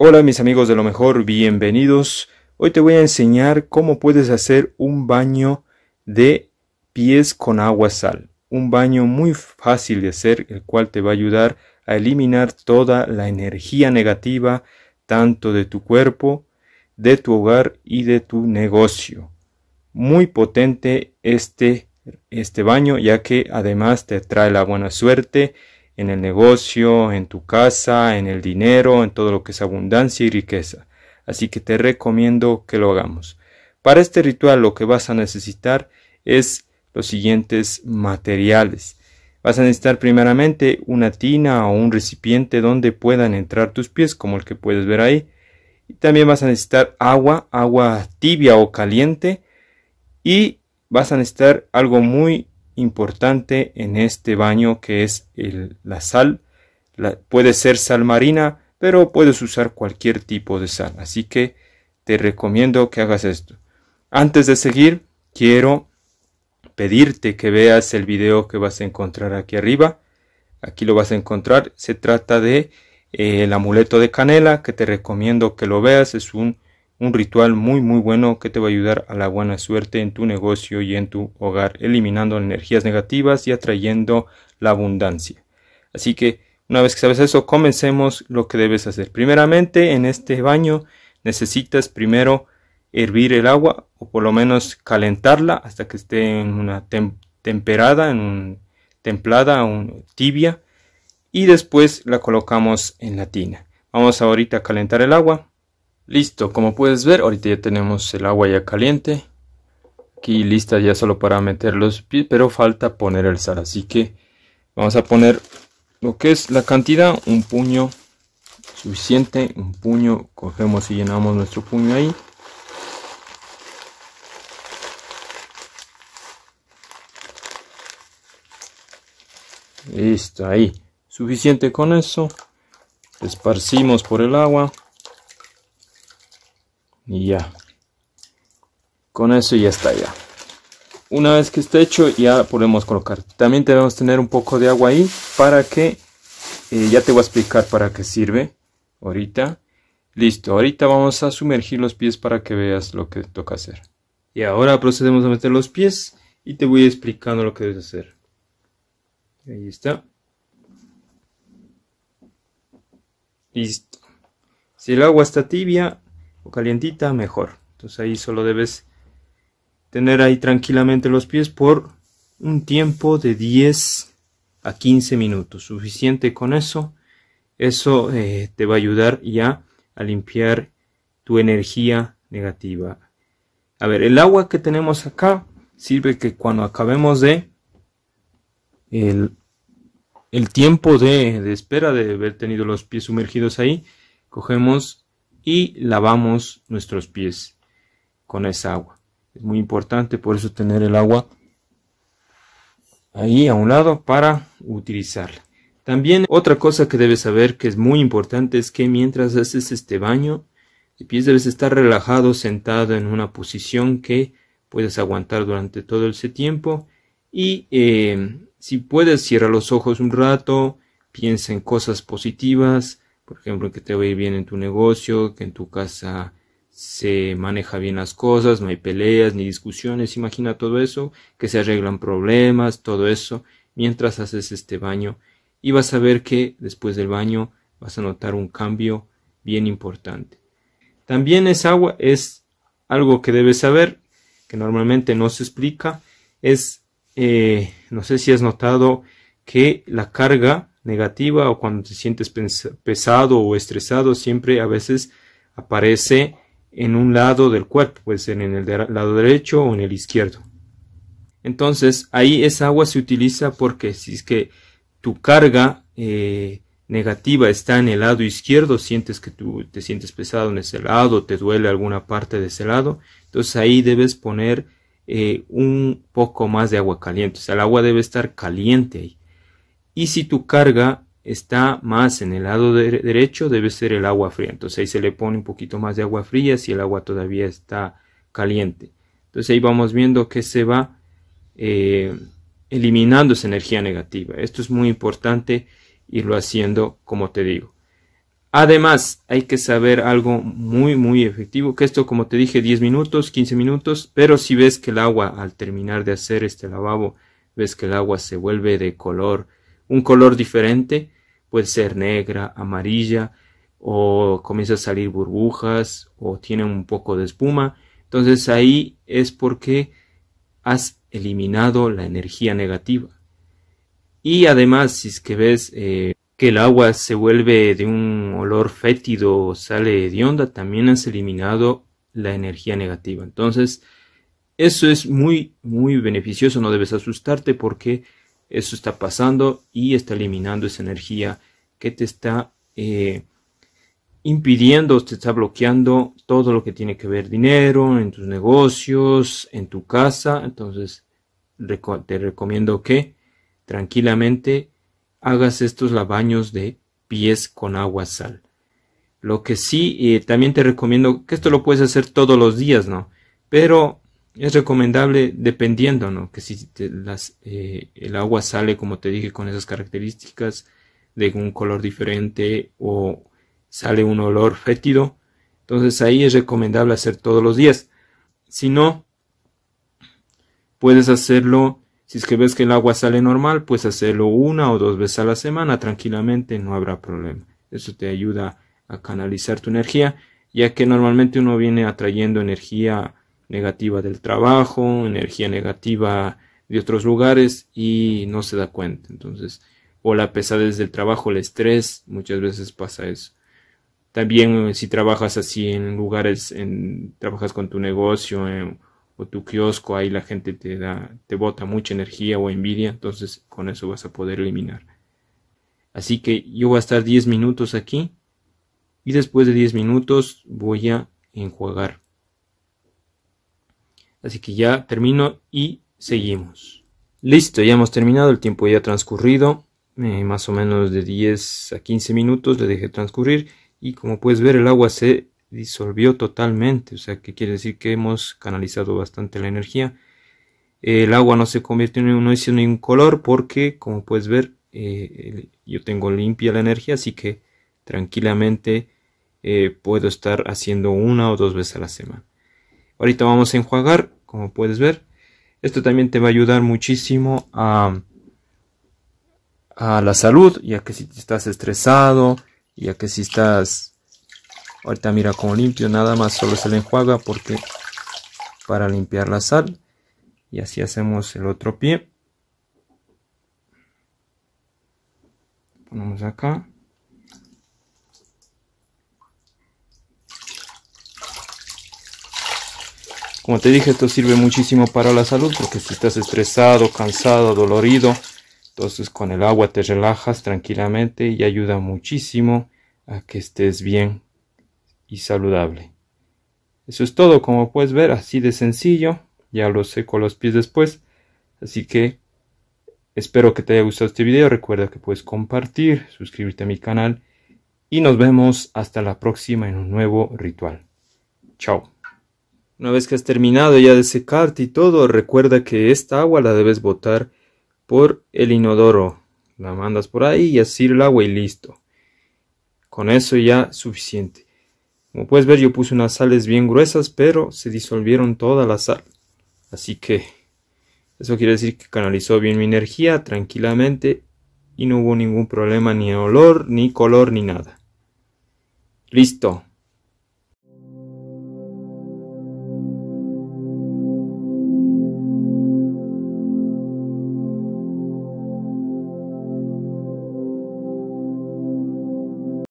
Hola mis amigos de lo mejor, bienvenidos. Hoy te voy a enseñar cómo puedes hacer un baño de pies con agua sal. Un baño muy fácil de hacer, el cual te va a ayudar a eliminar toda la energía negativa, tanto de tu cuerpo, de tu hogar y de tu negocio. Muy potente este, este baño, ya que además te trae la buena suerte, en el negocio, en tu casa, en el dinero, en todo lo que es abundancia y riqueza. Así que te recomiendo que lo hagamos. Para este ritual lo que vas a necesitar es los siguientes materiales. Vas a necesitar primeramente una tina o un recipiente donde puedan entrar tus pies, como el que puedes ver ahí. Y también vas a necesitar agua, agua tibia o caliente. Y vas a necesitar algo muy importante en este baño que es la sal. puede ser sal marina, pero puedes usar cualquier tipo de sal. Así que te recomiendo que hagas esto. Antes de seguir, quiero pedirte que veas el video que vas a encontrar aquí arriba. Aquí lo vas a encontrar. Se trata de eh, el amuleto de canela que te recomiendo que lo veas. Es un un ritual muy muy bueno que te va a ayudar a la buena suerte en tu negocio y en tu hogar, eliminando energías negativas y atrayendo la abundancia. Así que una vez que sabes eso, comencemos lo que debes hacer. Primeramente, en este baño necesitas primero hervir el agua o por lo menos calentarla hasta que esté en una temperada, en un templada, un tibia y después la colocamos en la tina. Vamos ahorita a calentar el agua Listo, como puedes ver, ahorita ya tenemos el agua ya caliente. Aquí lista ya solo para meter los pies, pero falta poner el sal. Así que vamos a poner lo que es la cantidad, un puño suficiente, un puño, cogemos y llenamos nuestro puño ahí. Listo, ahí. Suficiente con eso. Esparcimos por el agua. Y ya. Con eso ya está ya. Una vez que esté hecho ya podemos colocar. También debemos tener un poco de agua ahí para que... Eh, ya te voy a explicar para qué sirve. Ahorita. Listo, ahorita vamos a sumergir los pies para que veas lo que toca hacer. Y ahora procedemos a meter los pies y te voy explicando lo que debes hacer. Ahí está. Listo. Si el agua está tibia, o calientita, mejor. Entonces ahí solo debes tener ahí tranquilamente los pies por un tiempo de 10 a 15 minutos. Suficiente con eso. Eso eh, te va a ayudar ya a limpiar tu energía negativa. A ver, el agua que tenemos acá sirve que cuando acabemos de el, el tiempo de, de espera de haber tenido los pies sumergidos ahí, cogemos y lavamos nuestros pies con esa agua. Es muy importante por eso tener el agua ahí a un lado para utilizarla. También otra cosa que debes saber que es muy importante es que mientras haces este baño, de pies debes estar relajado, sentado en una posición que puedes aguantar durante todo ese tiempo y eh, si puedes cierra los ojos un rato, piensa en cosas positivas, por ejemplo, que te ir bien en tu negocio, que en tu casa se maneja bien las cosas, no hay peleas ni discusiones, imagina todo eso, que se arreglan problemas, todo eso, mientras haces este baño y vas a ver que después del baño vas a notar un cambio bien importante. También es agua, es algo que debes saber, que normalmente no se explica, es, eh, no sé si has notado que la carga negativa o cuando te sientes pesado o estresado, siempre a veces aparece en un lado del cuerpo, puede ser en el lado derecho o en el izquierdo. Entonces, ahí esa agua se utiliza porque si es que tu carga eh, negativa está en el lado izquierdo, sientes que tú te sientes pesado en ese lado, te duele alguna parte de ese lado, entonces ahí debes poner eh, un poco más de agua caliente. O sea, el agua debe estar caliente ahí y si tu carga está más en el lado derecho debe ser el agua fría. Entonces ahí se le pone un poquito más de agua fría si el agua todavía está caliente. Entonces ahí vamos viendo que se va eh, eliminando esa energía negativa. Esto es muy importante irlo haciendo como te digo. Además hay que saber algo muy muy efectivo, que esto como te dije 10 minutos, 15 minutos, pero si ves que el agua al terminar de hacer este lavabo, ves que el agua se vuelve de color un color diferente, puede ser negra, amarilla, o comienza a salir burbujas, o tiene un poco de espuma. Entonces ahí es porque has eliminado la energía negativa. Y además, si es que ves eh, que el agua se vuelve de un olor fétido o sale de onda, también has eliminado la energía negativa. Entonces, eso es muy, muy beneficioso. No debes asustarte porque eso está pasando y está eliminando esa energía que te está eh, impidiendo, te está bloqueando todo lo que tiene que ver dinero, en tus negocios, en tu casa. Entonces, te recomiendo que tranquilamente hagas estos lavaños de pies con agua sal. Lo que sí, eh, también te recomiendo que esto lo puedes hacer todos los días, ¿no? Pero es recomendable dependiendo, ¿no? Que si eh, el agua sale, como te dije, con esas características de un color diferente o sale un olor fétido, entonces ahí es recomendable hacer todos los días. Si no, puedes hacerlo, si es que ves que el agua sale normal, pues hacerlo una o dos veces a la semana tranquilamente, no habrá problema. Eso te ayuda a canalizar tu energía, ya que normalmente uno viene atrayendo energía negativa del trabajo, energía negativa de otros lugares y no se da cuenta. Entonces, o la pesadez del trabajo, el estrés, muchas veces pasa eso. También eh, si trabajas así en lugares, en, trabajas con tu negocio eh, o tu kiosco, ahí la gente te da, te bota mucha energía o envidia, entonces con eso vas a poder eliminar. Así que yo voy a estar 10 minutos aquí y después de 10 minutos voy a enjuagar. Así que ya termino y seguimos. Listo, ya hemos terminado, el tiempo ya ha transcurrido, eh, más o menos de 10 a 15 minutos le dejé transcurrir y como puedes ver el agua se disolvió totalmente, o sea que quiere decir que hemos canalizado bastante la energía. El agua no se convirtió en un, no hizo ningún color porque como puedes ver eh, yo tengo limpia la energía, así que tranquilamente eh, puedo estar haciendo una o dos veces a la semana. Ahorita vamos a enjuagar, como puedes ver. Esto también te va a ayudar muchísimo a, a la salud, ya que si estás estresado, ya que si estás... Ahorita mira como limpio, nada más solo se le enjuaga porque para limpiar la sal. Y así hacemos el otro pie. Ponemos acá. Como te dije, esto sirve muchísimo para la salud porque si estás estresado, cansado, dolorido, entonces con el agua te relajas tranquilamente y ayuda muchísimo a que estés bien y saludable. Eso es todo, como puedes ver, así de sencillo. Ya lo seco los pies después. Así que espero que te haya gustado este video. Recuerda que puedes compartir, suscribirte a mi canal y nos vemos hasta la próxima en un nuevo ritual. Chao. Una vez que has terminado ya de secarte y todo, recuerda que esta agua la debes botar por el inodoro. La mandas por ahí y así el agua y listo. Con eso ya suficiente. Como puedes ver yo puse unas sales bien gruesas, pero se disolvieron toda la sal. Así que eso quiere decir que canalizó bien mi energía tranquilamente y no hubo ningún problema ni olor, ni color, ni nada. Listo.